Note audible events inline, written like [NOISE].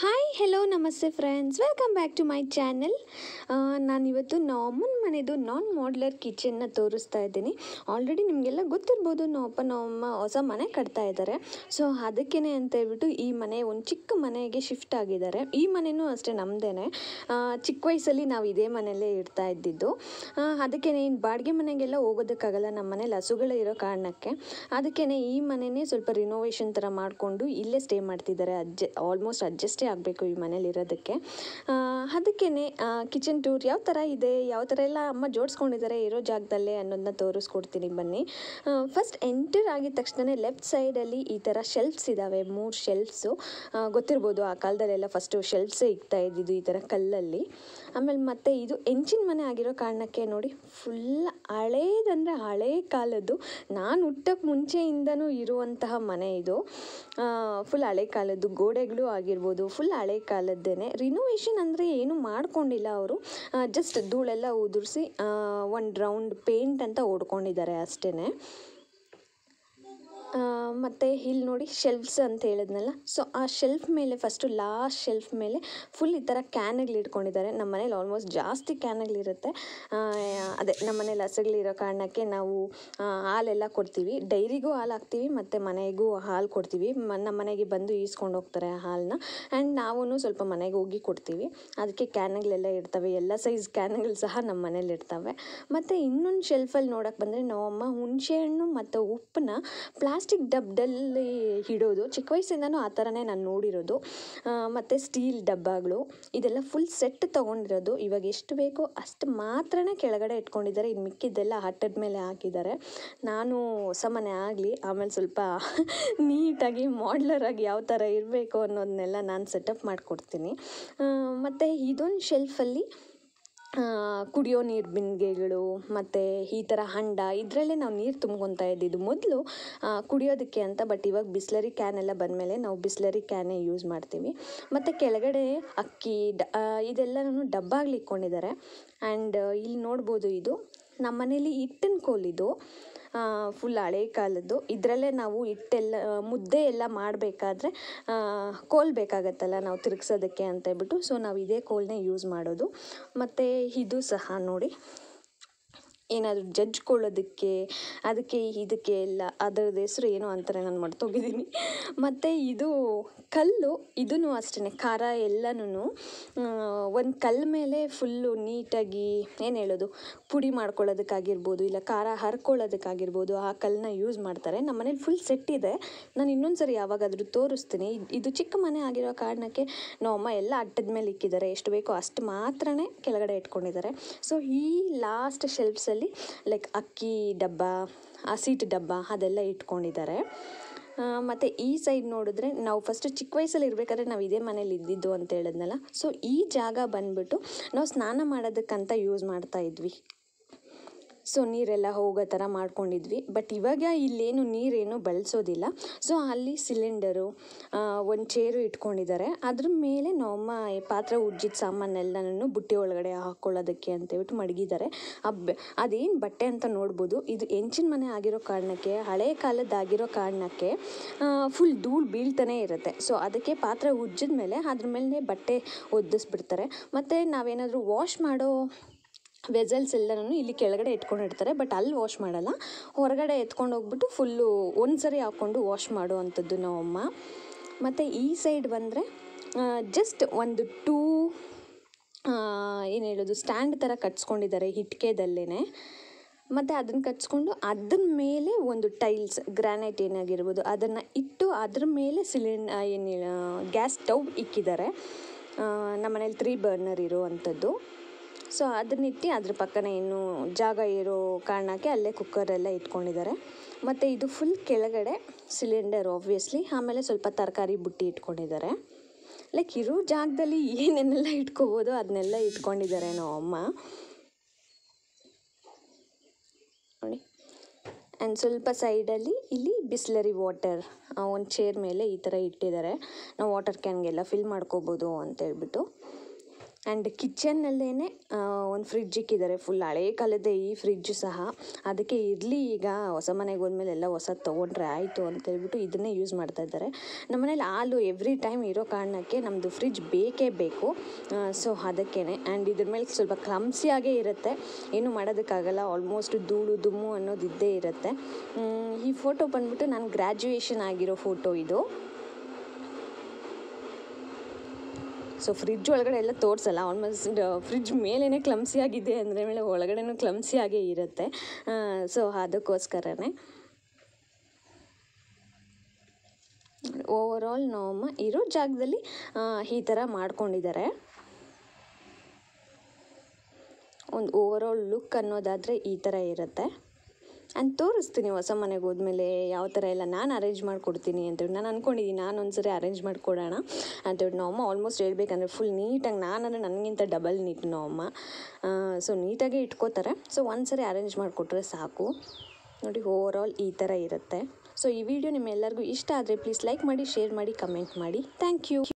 hi hello ನಮಸ್ತೆ friends welcome back to my channel ನಾನಿವತ್ತು ನಮ್ಮಮ್ಮನ ಮನೆಯದು ನಾನ್ ಮಾಡ್ಲರ್ ಕಿಚನ್ನ ತೋರಿಸ್ತಾ ಇದ್ದೀನಿ ಆಲ್ರೆಡಿ ನಿಮಗೆಲ್ಲ ಗೊತ್ತಿರ್ಬೋದು ಅಪ್ಪ ನಮ್ಮಮ್ಮ ಹೊಸ ಮನೆ ಕಟ್ತಾ ಇದ್ದಾರೆ ಸೊ ಅದಕ್ಕೇ ಅಂತ ಹೇಳ್ಬಿಟ್ಟು ಈ ಮನೆ ಒಂದು ಚಿಕ್ಕ ಮನೆಗೆ ಶಿಫ್ಟ್ ಆಗಿದ್ದಾರೆ ಈ ಮನೆಯೂ ಅಷ್ಟೇ ನಮ್ಮದೇ ಚಿಕ್ಕ ವಯಸ್ಸಲ್ಲಿ ನಾವು ಇದೇ ಮನೆಯಲ್ಲೇ ಇರ್ತಾ ಇದ್ದಿದ್ದು ಅದಕ್ಕೇ ಇನ್ನು ಬಾಡಿಗೆ ಮನೆಗೆಲ್ಲ ಹೋಗೋದಕ್ಕಾಗಲ್ಲ ನಮ್ಮ ಮನೇಲಿ ಹಸುಗಳೇ ಇರೋ ಕಾರಣಕ್ಕೆ ಅದಕ್ಕೇ ಈ ಮನೆಯೇ ಸ್ವಲ್ಪ ರಿನೋವೇಷನ್ ಥರ ಮಾಡಿಕೊಂಡು ಇಲ್ಲೇ ಸ್ಟೇ ಮಾಡ್ತಿದ್ದಾರೆ ಅಜ್ಜ ಆಲ್ಮೋಸ್ಟ್ ಅಡ್ಜಸ್ಟ್ ಅಡ್ಜಸ್ಟೇ ಆಗಬೇಕು ಈ ಇರೋದಕ್ಕೆ ಅದಕ್ಕೇ ಕಿಚನ್ ಟೂರ್ ಯಾವ ಥರ ಇದೆ ಯಾವ ಥರ ಎಲ್ಲ ಅಮ್ಮ ಜೋಡಿಸ್ಕೊಂಡಿದ್ದಾರೆ ಇರೋ ಜಾಗದಲ್ಲೇ ಅನ್ನೋದನ್ನ ತೋರಿಸ್ಕೊಡ್ತೀನಿ ಬನ್ನಿ ಫಸ್ಟ್ ಎಂಟರ್ ಆಗಿದ ತಕ್ಷಣ ಲೆಫ್ಟ್ ಸೈಡಲ್ಲಿ ಈ ಥರ ಶೆಲ್ಫ್ಸ್ ಇದ್ದಾವೆ ಮೂರು ಶೆಲ್ಫ್ಸು ಗೊತ್ತಿರ್ಬೋದು ಆ ಕಾಲದಲ್ಲೆಲ್ಲ ಫಸ್ಟು ಶೆಲ್ಫ್ಸೇ ಇಕ್ತಾ ಇದ್ದಿದ್ದು ಈ ಥರ ಕಲ್ಲಲ್ಲಿ ಆಮೇಲೆ ಮತ್ತೆ ಇದು ಹೆಂಚಿನ ಮನೆ ಆಗಿರೋ ಕಾರಣಕ್ಕೆ ನೋಡಿ ಫುಲ್ ಹಳೇದಂದರೆ ಹಳೇ ಕಾಲದ್ದು ನಾನು ಹುಟ್ಟಕ್ಕೆ ಮುಂಚೆಯಿಂದನೂ ಇರುವಂತಹ ಮನೆ ಇದು ಫುಲ್ ಹಳೆ ಕಾಲದ್ದು ಗೋಡೆಗಳು ಆಗಿರ್ಬೋದು ಫುಲ್ ಹಳೆ ಕಾಲದ್ದೇನೆ ರಿನೋವೇಷನ್ ಅಂದರೆ ಏನು ಮಾಡ್ಕೊಂಡಿಲ್ಲ ಅವರು ಜಸ್ಟ್ ಧೂಳೆಲ್ಲ ಉದುರಿಸಿ ಒಂದು ರೌಂಡ್ ಪೇಂಟ್ ಅಂತ ಓಡ್ಕೊಂಡಿದ್ದಾರೆ ಅಷ್ಟೇ ಮತ್ತು ಇಲ್ಲಿ ನೋಡಿ ಶೆಲ್ಫ್ಸ್ ಅಂತ ಹೇಳಿದ್ನಲ್ಲ ಸೊ ಆ ಶೆಲ್ಫ್ ಮೇಲೆ ಫಸ್ಟು ಲಾಸ್ಟ್ ಶೆಲ್ಫ್ ಮೇಲೆ ಫುಲ್ ಈ ಥರ ಕ್ಯಾನ್ಗಳು ಇಟ್ಕೊಂಡಿದ್ದಾರೆ ನಮ್ಮ ಮನೇಲಿ ಆಲ್ಮೋಸ್ಟ್ ಜಾಸ್ತಿ ಕ್ಯಾನ್ಗಳಿರುತ್ತೆ ಅದೇ ನಮ್ಮ ಮನೇಲಿ ಹಸುಗಳಿರೋ ಕಾರಣಕ್ಕೆ ನಾವು ಹಾಲೆಲ್ಲ ಕೊಡ್ತೀವಿ ಡೈರಿಗೂ ಹಾಲು ಹಾಕ್ತೀವಿ ಮತ್ತು ಮನೆಗೂ ಹಾಲು ಕೊಡ್ತೀವಿ ನಮ್ಮ ಮನೆಗೆ ಬಂದು ಈಸ್ಕೊಂಡು ಹೋಗ್ತಾರೆ ಆ ಹಾಲನ್ನ ಆ್ಯಂಡ್ ನಾವು ಸ್ವಲ್ಪ ಮನೆಗೆ ಹೋಗಿ ಕೊಡ್ತೀವಿ ಅದಕ್ಕೆ ಕ್ಯಾನ್ಗಳೆಲ್ಲ ಇರ್ತವೆ ಎಲ್ಲ ಸೈಜ್ ಕ್ಯಾನ್ಗಳು ಸಹ ನಮ್ಮ ಮನೇಲಿ ಇರ್ತವೆ ಮತ್ತು ಇನ್ನೊಂದು ಶೆಲ್ಫಲ್ಲಿ ನೋಡೋಕ್ಕೆ ಬಂದರೆ ನಮ್ಮಮ್ಮ ಹುಣಸೆ ಹಣ್ಣು ಮತ್ತು ಉಪ್ಪನ್ನ ಪ್ಲಾಸ್ಟಿಕ್ ಪ್ಲಾಸ್ಟಿಕ್ ಡಬ್ಬದಲ್ಲಿ ಇಡೋದು ಚಿಕ್ಕ ವಯಸ್ಸಿಂದನೂ ಆ ಥರನೇ ನಾನು ನೋಡಿರೋದು ಮತ್ತು ಸ್ಟೀಲ್ ಡಬ್ಬಾಗಳು ಇದೆಲ್ಲ ಫುಲ್ ಸೆಟ್ ತೊಗೊಂಡಿರೋದು ಇವಾಗ ಎಷ್ಟು ಬೇಕೋ ಅಷ್ಟು ಮಾತ್ರನೇ ಕೆಳಗಡೆ ಇಟ್ಕೊಂಡಿದ್ದಾರೆ ಇನ್ನು ಮಿಕ್ಕಿದ್ದೆಲ್ಲ ಆಟದ ಮೇಲೆ ಹಾಕಿದ್ದಾರೆ ನಾನು ಹೊಸ ಮನೆ ಆಗಲಿ ಆಮೇಲೆ ಸ್ವಲ್ಪ [LAUGHS] ನೀಟಾಗಿ ಮಾಡ್ಲರ್ ಆಗಿ ಯಾವ ಥರ ಇರಬೇಕು ಅನ್ನೋದನ್ನೆಲ್ಲ ನಾನು ಸೆಟಪ್ ಮಾಡಿಕೊಡ್ತೀನಿ ಮತ್ತು ಇದೊಂದು ಶೆಲ್ಫಲ್ಲಿ ಕುಡಿಯೋ ನೀರು ಬಿಂದಿಗೆಗಳು ಮತ್ತು ಈ ಥರ ಹಂಡ ಇದರಲ್ಲೇ ನಾವು ನೀರು ತುಂಬ್ಕೊತಾ ಇದ್ದಿದ್ದು ಮೊದಲು ಕುಡಿಯೋದಕ್ಕೆ ಅಂತ ಬಟ್ ಇವಾಗ ಬಿಸ್ಲರಿ ಕ್ಯಾನ್ ಎಲ್ಲ ಬಂದಮೇಲೆ ನಾವು ಬಿಸ್ಲರಿ ಕ್ಯಾನೇ ಯೂಸ್ ಮಾಡ್ತೀವಿ ಮತ್ತು ಕೆಳಗಡೆ ಅಕ್ಕಿ ಡ ಇದೆಲ್ಲನೂ ಡಬ್ಬಾಗಲಿ ಇಟ್ಕೊಂಡಿದ್ದಾರೆ ಆ್ಯಂಡ್ ಇಲ್ಲಿ ನೋಡ್ಬೋದು ಇದು ನಮ್ಮ ಮನೇಲಿ ಹಿಟ್ಟಿನ ಕೋಲಿದು ಫುಲ್ ಹಳೆ ಕಾಲದ್ದು ಇದರಲ್ಲೇ ನಾವು ಹಿಟ್ಟೆಲ್ಲ ಮುದ್ದೆ ಎಲ್ಲ ಮಾಡಬೇಕಾದ್ರೆ ಕೋಲ್ ಬೇಕಾಗತ್ತಲ್ಲ ನಾವು ತಿರುಗ್ಸೋದಕ್ಕೆ ಅಂತ ಹೇಳ್ಬಿಟ್ಟು ಸೊ ನಾವು ಇದೇ ಕೋಲನ್ನೇ ಯೂಸ್ ಮಾಡೋದು ಮತ್ತು ಇದು ಸಹ ನೋಡಿ ಏನಾದರೂ ಜಜ್ಕೊಳ್ಳೋದಕ್ಕೆ ಅದಕ್ಕೆ ಇದಕ್ಕೆ ಎಲ್ಲ ಅದರದ್ದು ಹೆಸರು ಏನು ಅಂತಾರೆ ನಾನು ಮಾಡ್ತೋಗಿದ್ದೀನಿ ಮತ್ತು ಇದು ಕಲ್ಲು ಇದೂ ಅಷ್ಟೇ ಖಾರ ಎಲ್ಲನೂ ಒಂದು ಕಲ್ಲು ಮೇಲೆ ಫುಲ್ಲು ನೀಟಾಗಿ ಏನು ಹೇಳೋದು ಪುಡಿ ಮಾಡ್ಕೊಳ್ಳೋದಕ್ಕಾಗಿರ್ಬೋದು ಇಲ್ಲ ಖಾರ ಹರ್ಕೊಳ್ಳೋದಕ್ಕಾಗಿರ್ಬೋದು ಆ ಕಲ್ಲನ್ನ ಯೂಸ್ ಮಾಡ್ತಾರೆ ನಮ್ಮ ಮನೇಲಿ ಫುಲ್ ಸೆಟ್ ಇದೆ ನಾನು ಇನ್ನೊಂದು ಸರಿ ಯಾವಾಗಾದರೂ ತೋರಿಸ್ತೀನಿ ಇದು ಚಿಕ್ಕ ಮನೆ ಆಗಿರೋ ಕಾರಣಕ್ಕೆ ಅಮ್ಮ ಎಲ್ಲ ಅಟ್ಟದ ಮೇಲೆ ಇಕ್ಕಿದ್ದಾರೆ ಎಷ್ಟು ಬೇಕೋ ಅಷ್ಟು ಮಾತ್ರನೇ ಕೆಳಗಡೆ ಇಟ್ಕೊಂಡಿದ್ದಾರೆ ಸೊ ಈ ಲಾಸ್ಟ್ ಶೆಲ್ಫ್ಸಲ್ಲಿ ಲೈಕ್ ಅಕ್ಕಿ ಡಬ್ಬ ಹಸಿಟ್ಟು ಡಬ್ಬ ಅದೆಲ್ಲ ಇಟ್ಕೊಂಡಿದ್ದಾರೆ ಮತ್ತು ಈ ಸೈಡ್ ನೋಡಿದ್ರೆ ನಾವು ಫಸ್ಟ್ ಚಿಕ್ಕ ವಯಸ್ಸಲ್ಲಿ ಇರಬೇಕಾದ್ರೆ ನಾವು ಇದೇ ಮನೇಲಿ ಇದ್ದಿದ್ದು ಅಂತ ಹೇಳಿದ್ನಲ್ಲ ಸೊ ಈ ಜಾಗ ಬಂದುಬಿಟ್ಟು ನಾವು ಸ್ನಾನ ಮಾಡೋದಕ್ಕಂತ ಯೂಸ್ ಮಾಡ್ತಾ ಇದ್ವಿ ಸೊ ನೀರೆಲ್ಲ ಹೋಗೋ ಥರ ಮಾಡ್ಕೊಂಡಿದ್ವಿ ಬಟ್ ಇವಾಗ ಇಲ್ಲೇನು ನೀರೇನು ಬಳಸೋದಿಲ್ಲ ಸೊ ಅಲ್ಲಿ ಸಿಲಿಂಡರು ಒಂದು ಚೇರು ಇಟ್ಕೊಂಡಿದ್ದಾರೆ ಅದ್ರ ಮೇಲೆ ನಮ್ಮ ಪಾತ್ರೆ ಉಜ್ಜಿದ ಸಾಮಾನೆಲ್ಲನೂ ಬುಟ್ಟಿ ಒಳಗಡೆ ಹಾಕ್ಕೊಳ್ಳೋದಕ್ಕೆ ಅಂತೇಳ್ಬಿಟ್ಟು ಮಡಗಿದ್ದಾರೆ ಅದೇನು ಬಟ್ಟೆ ಅಂತ ನೋಡ್ಬೋದು ಇದು ಹೆಂಚಿನ ಮನೆ ಆಗಿರೋ ಕಾರಣಕ್ಕೆ ಹಳೆ ಕಾಲದ್ದಾಗಿರೋ ಕಾರಣಕ್ಕೆ ಫುಲ್ ಧೂಳು ಬೀಳ್ತಾನೆ ಇರುತ್ತೆ ಸೊ ಅದಕ್ಕೆ ಪಾತ್ರೆ ಉಜ್ಜಿದ ಮೇಲೆ ಅದ್ರ ಮೇಲೆ ಬಟ್ಟೆ ಒದ್ದಿಸ್ಬಿಡ್ತಾರೆ ಮತ್ತು ನಾವೇನಾದರೂ ವಾಶ್ ಮಾಡೋ ವೆಸಲ್ಸ್ ಎಲ್ಲನೂ ಇಲ್ಲಿ ಕೆಳಗಡೆ ಇಟ್ಕೊಂಡು ಇಡ್ತಾರೆ ಬಟ್ ಅಲ್ಲಿ ವಾಶ್ ಮಾಡಲ್ಲ ಹೊರಗಡೆ ಎತ್ಕೊಂಡು ಹೋಗ್ಬಿಟ್ಟು ಫುಲ್ಲು ಒಂದು ಸರಿ ಹಾಕ್ಕೊಂಡು ವಾಶ್ ಮಾಡುವಂಥದ್ದು ನಮ್ಮಮ್ಮ ಮತ್ತು ಈ ಸೈಡ್ ಬಂದರೆ ಜಸ್ಟ್ ಒಂದು ಟೂ ಏನು ಹೇಳೋದು ಸ್ಟ್ಯಾಂಡ್ ಥರ ಕಟ್ಸ್ಕೊಂಡಿದ್ದಾರೆ ಹಿಟ್ಕೆದಲ್ಲೇ ಮತ್ತು ಅದನ್ನು ಕಟ್ಸ್ಕೊಂಡು ಅದ್ರ ಮೇಲೆ ಒಂದು ಟೈಲ್ಸ್ ಗ್ರಾನೈಟ್ ಏನಾಗಿರ್ಬೋದು ಅದನ್ನು ಇಟ್ಟು ಅದ್ರ ಮೇಲೆ ಸಿಲಿಂಡ್ ಏನು ಗ್ಯಾಸ್ ಸ್ಟವ್ ಇಕ್ಕಿದ್ದಾರೆ ನಮ್ಮನೇಲಿ ತ್ರೀ ಬರ್ನರ್ ಇರುವಂಥದ್ದು ಸೊ ಅದನ್ನಿಟ್ಟು ಅದ್ರ ಪಕ್ಕನೆ ಇನ್ನೂ ಜಾಗ ಇರೋ ಕಾರಣಕ್ಕೆ ಅಲ್ಲೇ ಕುಕ್ಕರೆಲ್ಲ ಇಟ್ಕೊಂಡಿದ್ದಾರೆ ಮತ್ತು ಇದು ಫುಲ್ ಕೆಳಗಡೆ ಸಿಲಿಂಡರ್ ಆಬ್ವಿಯಸ್ಲಿ ಆಮೇಲೆ ಸ್ವಲ್ಪ ತರಕಾರಿ ಬುಟ್ಟಿ ಇಟ್ಕೊಂಡಿದ್ದಾರೆ ಲೈಕ್ ಇರೋ ಜಾಗದಲ್ಲಿ ಏನೇನೆಲ್ಲ ಇಟ್ಕೋಬೋದು ಅದನ್ನೆಲ್ಲ ಇಟ್ಕೊಂಡಿದ್ದಾರೆ ನಾವು ಅಮ್ಮ ನೋಡಿ ಆ್ಯಂಡ್ ಸ್ವಲ್ಪ ಸೈಡಲ್ಲಿ ಇಲ್ಲಿ ಬಿಸ್ಲರಿ ವಾಟರ್ ಒಂದು ಚೇರ್ ಮೇಲೆ ಈ ಥರ ಇಟ್ಟಿದ್ದಾರೆ ನಾವು ವಾಟರ್ ಕ್ಯಾನ್ಗೆಲ್ಲ ಫಿಲ್ ಮಾಡ್ಕೋಬೋದು ಅಂತೇಳ್ಬಿಟ್ಟು ಆ್ಯಂಡ್ ಕಿಚನ್ನಲ್ಲೇ ಒಂದು ಫ್ರಿಡ್ಜ್ ಇಕ್ಕಿದ್ದಾರೆ ಫುಲ್ ಹಳೆ ಕಾಲದ್ದೇ ಈ ಫ್ರಿಡ್ಜ್ ಸಹ ಅದಕ್ಕೆ ಇರಲಿ ಈಗ ಹೊಸ ಮನೆಗೆ ಹೋದ್ಮೇಲೆ ಎಲ್ಲ ಹೊಸದು ತೊಗೊಂಡ್ರೆ ಆಯಿತು ಹೇಳ್ಬಿಟ್ಟು ಇದನ್ನೇ ಯೂಸ್ ಮಾಡ್ತಾ ಇದ್ದಾರೆ ನಮ್ಮ ಮನೇಲಿ ಹಾಲು ಎವ್ರಿ ಟೈಮ್ ಇರೋ ಕಾರಣಕ್ಕೆ ನಮ್ಮದು ಫ್ರಿಡ್ಜ್ ಬೇಕೇ ಬೇಕು ಸೊ ಅದಕ್ಕೇ ಆ್ಯಂಡ್ ಇದ್ರ ಮೇಲೆ ಸ್ವಲ್ಪ ಕ್ಲಮ್ಸಿಯಾಗೇ ಇರುತ್ತೆ ಏನು ಮಾಡೋದಕ್ಕಾಗಲ್ಲ ಆಲ್ಮೋಸ್ಟ್ ಧೂಳು ದುಮ್ಮು ಅನ್ನೋದು ಇದ್ದೇ ಇರುತ್ತೆ ಈ ಫೋಟೋ ಬಂದ್ಬಿಟ್ಟು ನಾನು ಗ್ರ್ಯಾಜುಯೇಷನ್ ಆಗಿರೋ ಫೋಟೋ ಇದು ಸೊ ಫ್ರಿಜ್ ಒಳಗಡೆ ಎಲ್ಲ ತೋರಿಸಲ್ಲ ಆಲ್ಮೋಸ್ಟ್ ಫ್ರಿಜ್ uh, ಮೇಲೇ ಕ್ಲಮ್ಸಿಯಾಗಿದೆ ಅಂದರೆ ಮೇಲೆ ಒಳಗಡೆನೂ ಕ್ಲಮ್ಸಿಯಾಗೇ ಇರುತ್ತೆ ಸೊ ಅದಕ್ಕೋಸ್ಕರನೇ ಓವರ್ ಆಲ್ ನಮ್ಮ ಇರೋ ಜಾಗದಲ್ಲಿ ಈ ಥರ ಮಾಡ್ಕೊಂಡಿದ್ದಾರೆ ಒಂದು ಓವರ್ ಆಲ್ ಲುಕ್ ಅನ್ನೋದಾದರೆ ಈ ಥರ ಇರುತ್ತೆ ನಾನು ತೋರಿಸ್ತೀನಿ ಹೊಸ ಮನೆಗೆ ಹೋದ್ಮೇಲೆ ಯಾವ ಥರ ಎಲ್ಲ ನಾನು ಅರೇಂಜ್ ಮಾಡಿಕೊಡ್ತೀನಿ ಅಂತೇಳಿ ನಾನು ಅಂದ್ಕೊಂಡಿದ್ದೀನಿ ನಾನು ಒಂದ್ಸರಿ ಅರೇಂಜ್ ಮಾಡಿಕೊಡೋಣ ಅಂತೇಳಿ ನಮ್ಮ ಆಲ್ಮೋಸ್ಟ್ ಹೇಳ್ಬೇಕಂದ್ರೆ ಫುಲ್ ನೀಟಾಗಿ ನಾನಂದರೆ ನನಗಿಂತ ಡಬಲ್ ನೀಟ್ ನಮ್ಮ ಸೊ ನೀಟಾಗಿ ಇಟ್ಕೋತಾರೆ ಸೊ ಸರಿ ಅರೇಂಜ್ ಮಾಡಿಕೊಟ್ರೆ ಸಾಕು ನೋಡಿ ಓವರ್ ಆಲ್ ಈ ಥರ ಇರುತ್ತೆ ಸೊ ಈ ವಿಡಿಯೋ ನಿಮ್ಮೆಲ್ಲರಿಗೂ ಇಷ್ಟ ಆದರೆ ಪ್ಲೀಸ್ ಲೈಕ್ ಮಾಡಿ ಶೇರ್ ಮಾಡಿ ಕಮೆಂಟ್ ಮಾಡಿ ಥ್ಯಾಂಕ್ ಯು